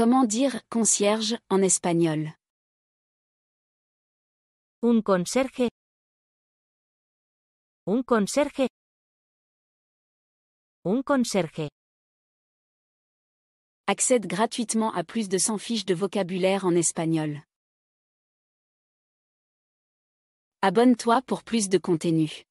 Comment dire concierge en espagnol Un conserje. Un conserje. Un conserje. Accède gratuitement à plus de 100 fiches de vocabulaire en espagnol. Abonne-toi pour plus de contenu.